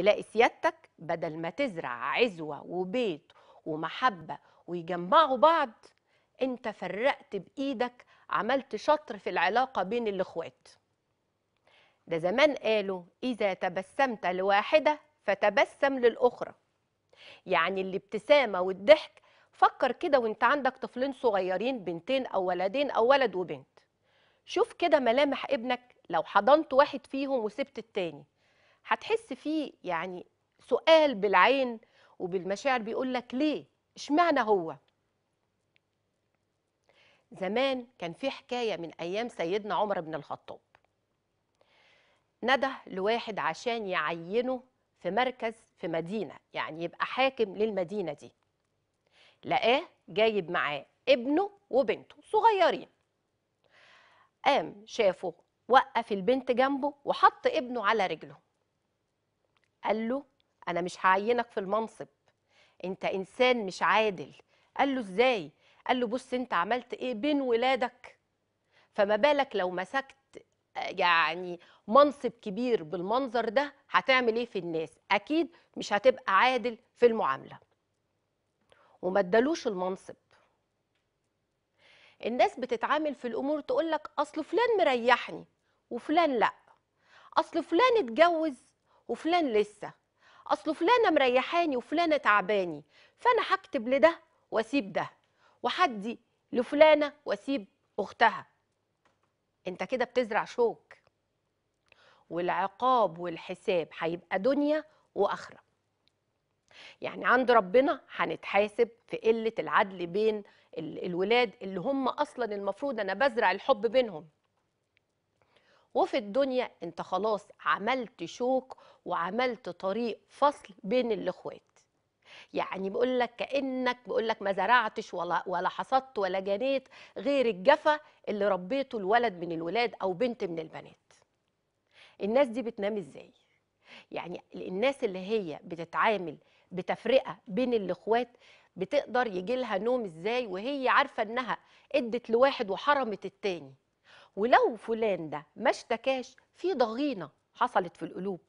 تلاقي سيادتك بدل ما تزرع عزوة وبيت ومحبة ويجمعوا بعض انت فرقت بإيدك عملت شطر في العلاقة بين الإخوات ده زمان قالوا إذا تبسمت لواحدة فتبسم للأخرى يعني الابتسامة والضحك فكر كده وانت عندك طفلين صغيرين بنتين أو ولدين أو ولد وبنت شوف كده ملامح ابنك لو حضنت واحد فيهم وسبت التاني هتحس فيه يعني سؤال بالعين وبالمشاعر بيقول لك ليه اشمعنى هو زمان كان في حكايه من ايام سيدنا عمر بن الخطاب نده لواحد عشان يعينه في مركز في مدينه يعني يبقى حاكم للمدينه دي لقاه جايب معاه ابنه وبنته صغيرين قام شافه وقف البنت جنبه وحط ابنه على رجله قال له انا مش هعينك في المنصب انت انسان مش عادل قال له ازاي قال له بص انت عملت ايه بين ولادك فما بالك لو مسكت يعني منصب كبير بالمنظر ده هتعمل ايه في الناس اكيد مش هتبقى عادل في المعامله وما ادالوش المنصب الناس بتتعامل في الامور تقول لك اصل فلان مريحني وفلان لا اصل فلان اتجوز وفلان لسه اصل فلانه مريحاني وفلانه تعباني فانا هكتب لده واسيب ده وحدي لفلانه واسيب اختها انت كده بتزرع شوك والعقاب والحساب هيبقى دنيا واخره يعني عند ربنا هنتحاسب في قله العدل بين الولاد اللي هم اصلا المفروض انا بزرع الحب بينهم وفي الدنيا انت خلاص عملت شوك وعملت طريق فصل بين الاخوات يعني بيقول لك كانك بيقول لك ما زرعتش ولا ولا حصدت ولا جنيت غير الجفا اللي ربيته الولد من الولاد او بنت من البنات الناس دي بتنام ازاي يعني الناس اللي هي بتتعامل بتفرقه بين الاخوات بتقدر يجي لها نوم ازاي وهي عارفه انها ادت لواحد وحرمت التاني ولو فلان ده ما اشتكاش في ضغينه حصلت في القلوب